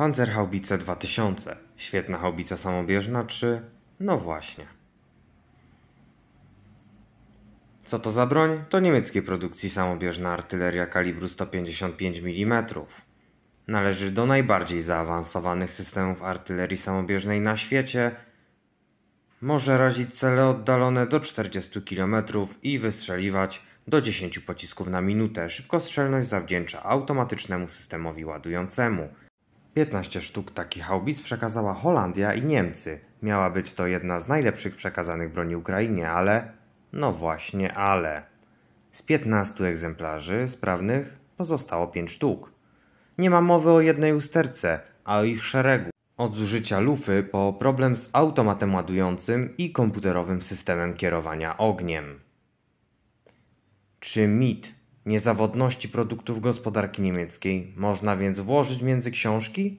Panzerhaubice 2000. Świetna haubica samobieżna czy... No właśnie. Co to za broń? To niemieckiej produkcji samobieżna artyleria kalibru 155 mm. Należy do najbardziej zaawansowanych systemów artylerii samobieżnej na świecie. Może razić cele oddalone do 40 km i wystrzeliwać do 10 pocisków na minutę. Szybkostrzelność zawdzięcza automatycznemu systemowi ładującemu – 15 sztuk takich haubic przekazała Holandia i Niemcy. Miała być to jedna z najlepszych przekazanych broni Ukrainie, ale... No właśnie, ale... Z 15 egzemplarzy sprawnych pozostało 5 sztuk. Nie ma mowy o jednej usterce, a o ich szeregu. Od zużycia lufy po problem z automatem ładującym i komputerowym systemem kierowania ogniem. Czy mit Niezawodności produktów gospodarki niemieckiej można więc włożyć między książki?